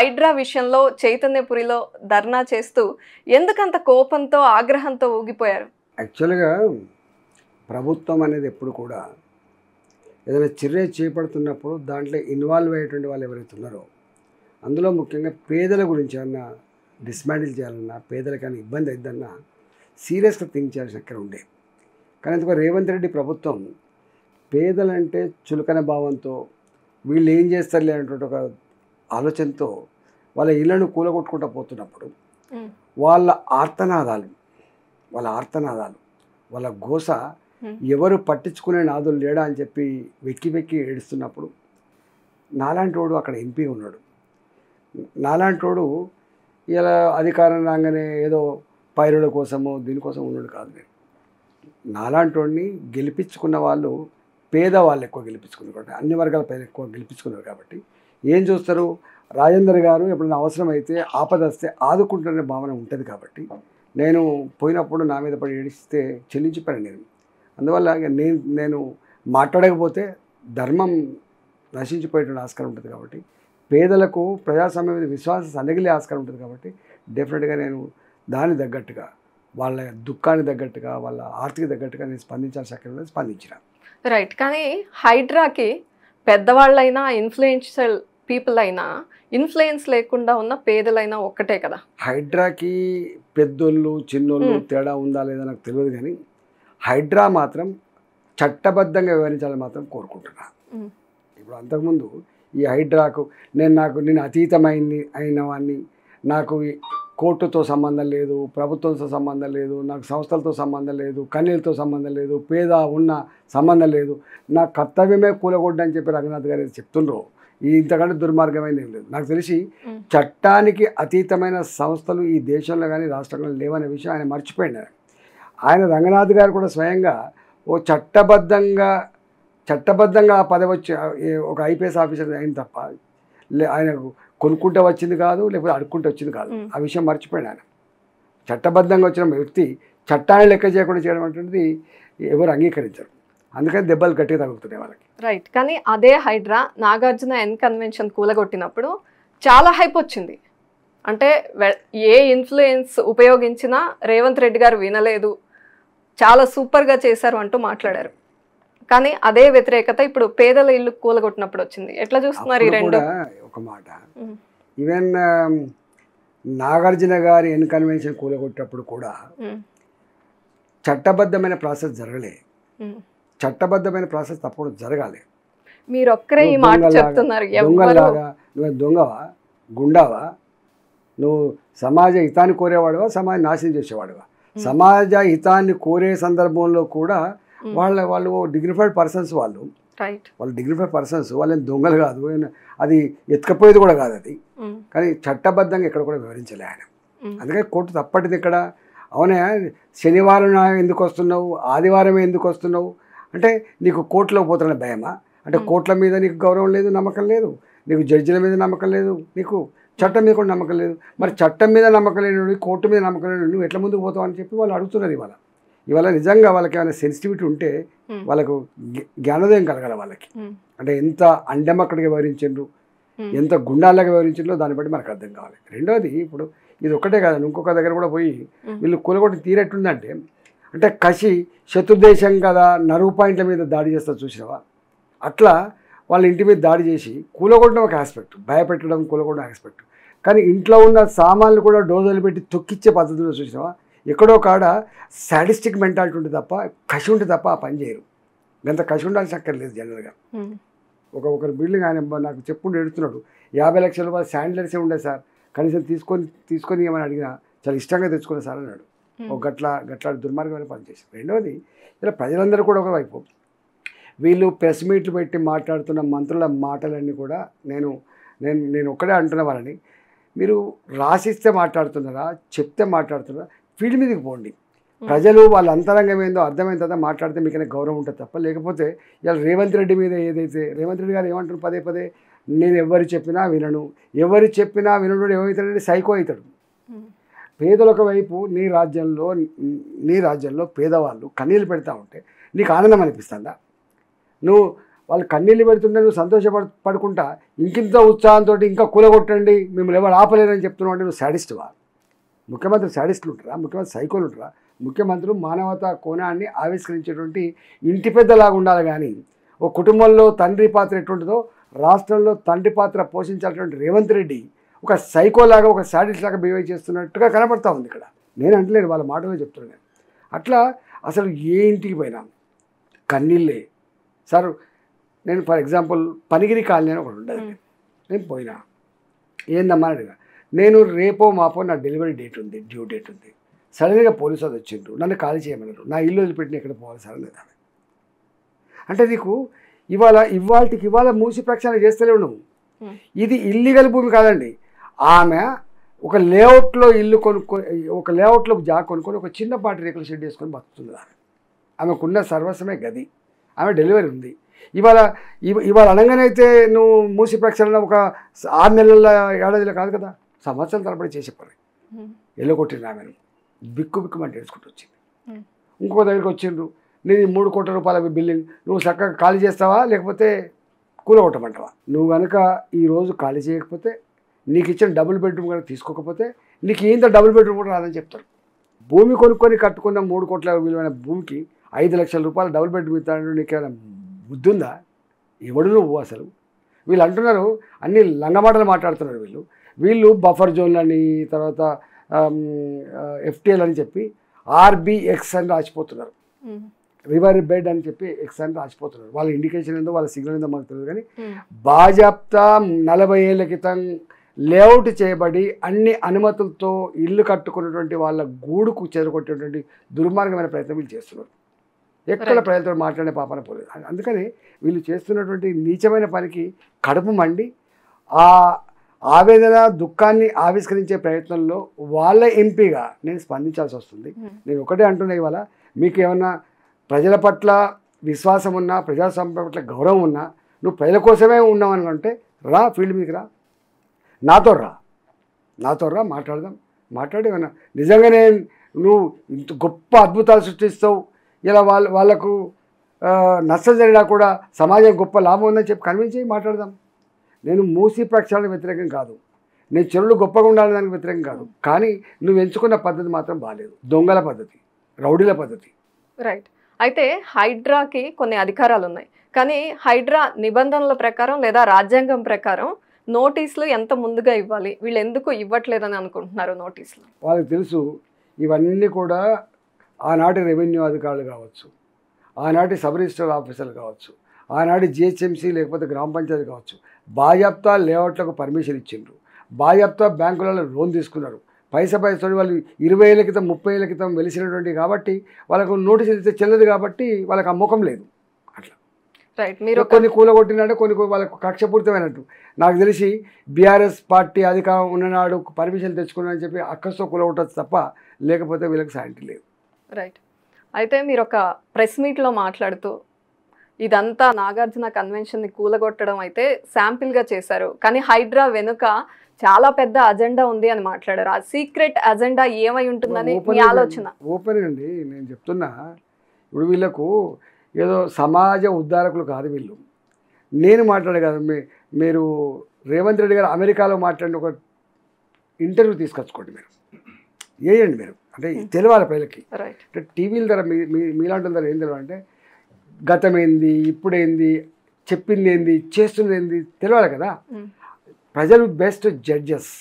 హైడ్రా విషయంలో చైతన్యపురిలో ధర్నా చేస్తూ ఎందుకంత కోపంతో ఆగ్రహంతో ఊగిపోయారు యాక్చువల్గా ప్రభుత్వం అనేది ఎప్పుడు కూడా ఏదైనా చర్య చేపడుతున్నప్పుడు దాంట్లో ఇన్వాల్వ్ అయ్యేటువంటి వాళ్ళు ఎవరైతే ఉన్నారో అందులో ముఖ్యంగా పేదల గురించి అన్నా డిస్మాండిల్ చేయాలన్నా పేదలకైనా ఇబ్బంది అయిద్దన్నా సీరియస్గా థింక్ చేయాల్సిన అక్కడ ఉండే కానీ ఎందుకో రేవంత్ రెడ్డి ప్రభుత్వం పేదలంటే చులకన భావంతో వీళ్ళు ఏం చేస్తారులే అనేటువంటి ఒక ఆలోచనతో వాళ్ళ ఇళ్లను కూలగొట్టుకుంటూ పోతున్నప్పుడు వాళ్ళ ఆర్తనాదాలు వాళ్ళ ఆర్తనాదాలు వాళ్ళ గోస ఎవరు పట్టించుకునే నాదులు లేడా అని చెప్పి వెక్కి వెక్కి ఏడుస్తున్నప్పుడు నాలాంటి వాడు అక్కడ ఎంపీ ఉన్నాడు నాలాంటి వాడు ఇలా అధికారం రాగానే ఏదో పైరుల కోసమో దీనికోసం ఉన్నాడు కాదు నేను నాలాంటి వాడిని గెలిపించుకున్న వాళ్ళు పేదవాళ్ళు ఎక్కువ గెలిపించుకున్నారు కాబట్టి అన్ని వర్గాల పేద ఎక్కువ గెలిపించుకున్నారు కాబట్టి ఏం చూస్తారు రాజేందర్ గారు ఎప్పుడైనా అవసరమైతే ఆపద వస్తే ఆదుకుంటున్న భావన ఉంటుంది కాబట్టి నేను పోయినప్పుడు నా మీద పడి ఏడిస్తే చెల్లించిపోయాను నేను అందువల్ల నేను నేను మాట్లాడకపోతే ధర్మం నశించిపోయేటువంటి ఆస్కారం ఉంటుంది కాబట్టి పేదలకు ప్రజాస్వామ్యం మీద విశ్వాసం సన్నగిలే ఆస్కారం ఉంటుంది కాబట్టి డెఫినెట్గా నేను దాని తగ్గట్టుగా వాళ్ళ దుఃఖానికి తగ్గట్టుగా వాళ్ళ ఆర్థిక తగ్గట్టుగా నేను స్పందించాల్సి అక్కడ స్పందించిన రైట్ కానీ హైడ్రాకి పెద్దవాళ్ళైనా ఇన్ఫ్లుయెన్షియల్ పీపుల్ అయినా ఇన్ఫ్లుయెన్స్ లేకుండా ఉన్న పేదలైనా ఒక్కటే కదా హైడ్రాకి పెద్దోళ్ళు చిన్నోళ్ళు తేడా ఉందా లేదా నాకు తెలియదు కానీ హైడ్రా మాత్రం చట్టబద్ధంగా వివరించాలని మాత్రం కోరుకుంటున్నా ఇప్పుడు అంతకుముందు ఈ హైడ్రాకు నేను నాకు నేను అతీతమైంది అయిన వాడిని నాకు కోర్టుతో సంబంధం లేదు ప్రభుత్వంతో సంబంధం లేదు నాకు సంస్థలతో సంబంధం లేదు కన్నీళ్ళతో సంబంధం లేదు పేద ఉన్న సంబంధం లేదు నా కర్తవ్యమే కూలగొడ్డని చెప్పి రంగనాథ్ గారు చెప్తుండ్రు ఇంతకంటే దుర్మార్గమైన ఏం లేదు నాకు తెలిసి చట్టానికి అతీతమైన సంస్థలు ఈ దేశంలో కానీ రాష్ట్రంలో లేవనే విషయం ఆయన మర్చిపోయినారు ఆయన రంగనాథ్ గారు కూడా స్వయంగా ఓ చట్టబద్ధంగా చట్టబద్ధంగా ఆ పదవి వచ్చి ఒక ఐపీఎస్ ఆఫీసర్ అయింది తప్ప ఆయన కొనుక్కుంటూ వచ్చింది కాదు లేకపోతే అడుక్కుంటూ వచ్చింది కాదు ఆ విషయం మర్చిపోయాడు ఆయన చట్టబద్ధంగా వచ్చిన వ్యక్తి చట్టాన్ని లెక్క చేయకుండా చేయడం అంటున్నది ఎవరు అంగీకరించరు అందుకని దెబ్బలు గట్టిగా తగులుతున్నాయి వాళ్ళకి రైట్ కానీ అదే హైడ్రా నాగార్జున ఎన్ కన్వెన్షన్ కూలగొట్టినప్పుడు చాలా హైప్ వచ్చింది అంటే ఏ ఇన్ఫ్లుయెన్స్ ఉపయోగించినా రేవంత్ రెడ్డి గారు వినలేదు చాలా సూపర్గా చేశారు అంటూ మాట్లాడారు కానీ అదే వ్యతిరేకత ఇప్పుడు పేదల ఇల్లు కూలగొట్టినప్పుడు వచ్చింది ఎట్లా చూస్తున్నారు ఈ రెండు ఒక మాట ఈవెన్ um, నాగార్జున గారి ఎన్కన్వెన్షన్ కూలగొట్టినప్పుడు కూడా చట్టబద్ధమైన ప్రాసెస్ జరగలే చట్టబద్ధమైన ప్రాసెస్ తప్పకుండా జరగాలి మీరు ఒక్కరే ఈ మాట చెప్తున్నారు నువ్వు దొంగవా గుండావా నువ్వు సమాజ హితాన్ని కోరేవాడువా సమాజ నాశనం చేసేవాడువా సమాజ హితాన్ని కోరే సందర్భంలో కూడా Mm. వాళ్ళ వాళ్ళు డిగ్నిఫైడ్ పర్సన్స్ వాళ్ళు వాళ్ళు డిగ్నిఫైడ్ పర్సన్స్ వాళ్ళని దొంగలు కాదు అది ఎత్తుకపోయేది కూడా కాదు అది mm. కానీ చట్టబద్ధంగా ఇక్కడ కూడా వివరించలే ఆయన mm. అందుకని కోర్టు తప్పటిది ఇక్కడ అవునా శనివారం ఎందుకు వస్తున్నావు ఆదివారం ఎందుకు వస్తున్నావు అంటే నీకు కోర్టులో పోతున్న భయమా అంటే కోర్టుల మీద నీకు గౌరవం లేదు నమ్మకం లేదు నీకు జడ్జిల మీద నమ్మకం లేదు నీకు చట్టం మీద కూడా నమ్మకం లేదు మరి చట్టం మీద నమ్మకం లేని కోర్టు మీద నమ్మకం లేని నువ్వు ఎట్లా ముందుకు పోతావు అని చెప్పి వాళ్ళు అడుగుతున్నారు ఇవాళ ఇవాళ నిజంగా వాళ్ళకి ఏమైనా సెన్సిటివిటీ ఉంటే వాళ్ళకు జ్ఞానోదయం కలగాలి వాళ్ళకి అంటే ఎంత అండమక్కడికి వివరించారు ఎంత గుండాలాగా వివరించారో దాన్ని బట్టి మనకు అర్థం కావాలి రెండోది ఇప్పుడు ఇది ఒకటే కాదు ఇంకొక దగ్గర కూడా పోయి వీళ్ళు కూలగొట్టి తీరేట్లుందంటే అంటే కసి శత్రుదేశం కదా నరువు పాయింట్ల మీద దాడి చేస్తా చూసినావా అట్లా వాళ్ళ ఇంటి మీద దాడి చేసి కూలగొట్టడం ఒక ఆస్పెక్ట్ భయపెట్టడం కూలగొట్టడం ఆస్పెక్ట్ కానీ ఇంట్లో ఉన్న సామాన్లు కూడా డోజులు పెట్టి తొక్కిచ్చే పద్ధతిలో చూసినావా ఎక్కడో కాడ సాడిస్టిక్ మెంటాలిటీ ఉంటుంది తప్ప కసి ఉంటుంది తప్ప ఆ పని చేయరు గంత కసి ఉండాల్సి అక్కర్లేదు జనరల్గా ఒక ఒకరి బిల్డింగ్ ఆయన నాకు చెప్పుకుంటూ ఎడుతున్నాడు యాభై లక్షల రూపాయలు శాండిలర్సే ఉండే సార్ కనీసం తీసుకొని తీసుకొని ఏమని అడిగినా చాలా ఇష్టంగా తెచ్చుకునే సార్ అన్నాడు ఒక గట్ల గట్ల దుర్మార్గమైన చేశారు రెండవది ఇలా ప్రజలందరూ కూడా ఒకవైపు వీళ్ళు ప్రెస్ మీట్లు పెట్టి మాట్లాడుతున్న మంత్రుల మాటలన్నీ కూడా నేను నేను నేను ఒక్కడే అంటున్న వాళ్ళని మీరు రాసిస్తే మాట్లాడుతున్నారా చెప్తే మాట్లాడుతున్నారా ఫీల్డ్ మీదకి పోండి ప్రజలు వాళ్ళ అంతరంగం ఏందో అర్థమైన తర్వాత మాట్లాడితే మీకైనా గౌరవం ఉంటుంది తప్ప లేకపోతే ఇలా రేవంత్ రెడ్డి మీద ఏదైతే రేవంత్ రెడ్డి గారు ఏమంటారు పదే పదే నేను ఎవరు చెప్పినా వినను ఎవరు చెప్పినా వినడు ఏమవుతాడంటే సైకో అవుతాడు పేదలొక వైపు నీ రాజ్యంలో నీ రాజ్యంలో పేదవాళ్ళు కన్నీళ్ళు పెడతా ఉంటే నీకు ఆనందం అనిపిస్తుందా నువ్వు వాళ్ళు కన్నీళ్ళు పెడుతుంటే నువ్వు సంతోషపడ పడుకుంటా ఇంకింత ఉత్సాహంతో ఇంకా కూలగొట్టండి మిమ్మల్ని ఎవరు ఆపలేరని చెప్తున్నావు అంటే నువ్వు సాడిస్ట్వా ముఖ్యమంత్రి శాడిస్టులు ఉంటారా ముఖ్యమంత్రి సైకోలు ఉంటారా ముఖ్యమంత్రులు మానవతా కోణాన్ని ఆవిష్కరించేటువంటి ఇంటి పెద్దలాగా ఉండాలి కానీ ఓ కుటుంబంలో తండ్రి పాత్ర ఎటువంటిదో రాష్ట్రంలో తండ్రి పాత్ర పోషించాల్సినటువంటి రేవంత్ రెడ్డి ఒక సైకోలాగా ఒక శాడిస్ట్ లాగా బిహేవ్ చేస్తున్నట్టుగా కనపడతా ఉంది ఇక్కడ నేను అంటలేను వాళ్ళ మాటలు చెప్తున్నాను అట్లా అసలు ఏ ఇంటికి పోయినా కన్నీళ్ళే సార్ నేను ఫర్ ఎగ్జాంపుల్ పనిగిరి కాలనీ అని ఒకటి ఉండదు నేను పోయినా ఏందమ్మా అడిగా నేను రేపో మాపో నా డెలివరీ డేట్ ఉంది డ్యూ డేట్ ఉంది సడన్గా పోలీసు వాళ్ళు వచ్చిండ్రు నన్ను ఖాళీ చేయమన్నారు నా ఇల్లు వదిలిపెట్టిన ఎక్కడ పోవాలి సార్ లేదా అంటే నీకు ఇవాళ ఇవాళకి ఇవాళ మూసి ప్రక్షాళన చేస్తలేవు నువ్వు ఇది ఇల్లీగల్ భూమి కాదండి ఆమె ఒక లేఅవుట్లో ఇల్లు కొనుక్కొని ఒక లేఅవుట్లో జా కొనుక్కొని ఒక చిన్నపాటి రేకులు షెడ్ వేసుకొని బతుకుతుంది ఆమె ఆమెకున్న సర్వస్వమే గది ఆమె డెలివరీ ఉంది ఇవాళ ఇవాళ అనగానే అయితే నువ్వు మూసి ప్రక్షాళన ఒక ఆరు నెలల ఏడాదిలో కాదు కదా సంవత్సరం తరబడి చేసే పని ఎల్లగొట్టిన ఆమెను బిక్కు బిక్కుమని ఏడ్చుకుంటూ వచ్చింది ఇంకో దగ్గరికి వచ్చిండ్రు నేను మూడు కోట్ల రూపాయల బిల్డింగ్ నువ్వు చక్కగా ఖాళీ చేస్తావా లేకపోతే కూలగొట్టమంటావా నువ్వు కనుక ఈరోజు ఖాళీ చేయకపోతే నీకు ఇచ్చిన డబుల్ బెడ్రూమ్ కనుక తీసుకోకపోతే నీకు ఈంత డబుల్ బెడ్రూమ్ కూడా రాదని చెప్తారు భూమి కొనుక్కొని కట్టుకున్న మూడు కోట్ల విలువైన భూమికి ఐదు లక్షల రూపాయలు డబుల్ బెడ్రూమ్ ఇస్తాడు నీకు ఏమైనా బుద్ధి ఉందా ఎవడు నువ్వు అసలు వీళ్ళు అంటున్నారు అన్ని లంగమాటలు మాట్లాడుతున్నారు వీళ్ళు వీళ్ళు బఫర్ జోన్లని తర్వాత ఎఫ్టీఎల్ అని చెప్పి ఆర్బిఎక్స్ అని రాసిపోతున్నారు రివర్ బెడ్ అని చెప్పి ఎక్స్ అని రాసిపోతున్నారు వాళ్ళ ఇండికేషన్ ఏందో వాళ్ళ సిగ్నల్ ఏందో మనకు తెలియదు కానీ బాజాప్తా నలభై ఏళ్ళ క్రితం లేఅవుట్ చేయబడి అన్ని అనుమతులతో ఇల్లు కట్టుకున్నటువంటి వాళ్ళ గూడుకు చేరుకొట్టేటువంటి దుర్మార్గమైన ప్రయత్నం వీళ్ళు చేస్తున్నారు ఎక్కడ ప్రజలతో మాట్లాడే పాపన పోలేదు అందుకని వీళ్ళు చేస్తున్నటువంటి నీచమైన పనికి కడుపు మండి ఆ ఆవేదన దుఃఖాన్ని ఆవిష్కరించే ప్రయత్నంలో వాళ్ళ ఎంపీగా నేను స్పందించాల్సి వస్తుంది నేను ఒకటే అంటున్నా ఇవాళ మీకు ఏమన్నా ప్రజల పట్ల విశ్వాసం ఉన్నా ప్రజాస్వామ్యం పట్ల గౌరవం ఉన్నా నువ్వు ప్రజల కోసమే ఉన్నావు అనుకుంటే రా ఫీల్డ్ మీకు రా నాతో రా నాతో రా మాట్లాడదాం ఏమన్నా నిజంగానే నువ్వు ఇంత గొప్ప అద్భుతాలు సృష్టిస్తావు ఇలా వాళ్ళ వాళ్ళకు నష్టం జరిగినా కూడా సమాజం గొప్ప లాభం ఉందని చెప్పి కన్విన్స్ చేయి మాట్లాడదాం నేను మూసీ పక్షాలకు వ్యతిరేకం కాదు నేను చెరువులు గొప్పగా ఉండాలని దానికి వ్యతిరేకం కాదు కానీ నువ్వు ఎంచుకున్న పద్ధతి మాత్రం బాగాలేదు దొంగల పద్ధతి రౌడీల పద్ధతి రైట్ అయితే హైడ్రాకి కొన్ని అధికారాలు ఉన్నాయి కానీ హైడ్రా నిబంధనల ప్రకారం లేదా రాజ్యాంగం ప్రకారం నోటీసులు ఎంత ముందుగా ఇవ్వాలి వీళ్ళు ఎందుకు ఇవ్వట్లేదని అనుకుంటున్నారు నోటీసులు వాళ్ళకి తెలుసు ఇవన్నీ కూడా ఆనాటి రెవెన్యూ అధికారులు కావచ్చు ఆనాటి సబ్ రిజిస్టర్ ఆఫీసర్లు కావచ్చు ఆనాడు జిహెచ్ఎంసీ లేకపోతే గ్రామ పంచాయతీ కావచ్చు బాజాప్తా లేఅవుట్లకు పర్మిషన్ ఇచ్చిండ్రు బాజాప్తా బ్యాంకులలో లోన్ తీసుకున్నారు పైస పైస వాళ్ళు ఇరవై ఏళ్ళ క్రితం ముప్పై ఏళ్ళ క్రితం వెలిసినటువంటి కాబట్టి వాళ్ళకు నోటీసులు ఇస్తే చెల్లదు కాబట్టి వాళ్ళకి అమ్మకం లేదు అట్లా రైట్ మీరు కొన్ని కూలగొట్టినట్టు కొన్ని వాళ్ళకు కక్షపూరితమైనట్టు నాకు తెలిసి బీఆర్ఎస్ పార్టీ అధికారం ఉన్ననాడు పర్మిషన్ అని చెప్పి అక్కస్తో కూలగొట్టచ్చు తప్ప లేకపోతే వీళ్ళకి సాయంత్రం లేదు రైట్ అయితే మీరు ఒక ప్రెస్ మీట్లో మాట్లాడుతూ ఇదంతా నాగార్జున కన్వెన్షన్ని కూలగొట్టడం అయితే శాంపిల్గా చేశారు కానీ హైడ్రా వెనుక చాలా పెద్ద అజెండా ఉంది అని మాట్లాడారు ఆ సీక్రెట్ అజెండా ఏమై ఉంటుందని ఆలోచన ఓపెన్ అండి నేను చెప్తున్నా ఇప్పుడు వీళ్ళకు ఏదో సమాజ ఉద్ధారకులు కాదు వీళ్ళు నేను మాట్లాడే కదా మీరు రేవంత్ రెడ్డి గారు అమెరికాలో మాట్లాడిన ఒక ఇంటర్వ్యూ తీసుకొచ్చుకోండి మీరు వేయండి మీరు అంటే hmm. తెలియాలి ప్రజలకి అంటే టీవీల ధర మీ మీలాంటి ధర ఏం తెలియాలంటే గతమైంది ఇప్పుడేంది చెప్పింది ఏంది చేస్తుంది ఏంది తెలియాలి కదా ప్రజలు బెస్ట్ జడ్జెస్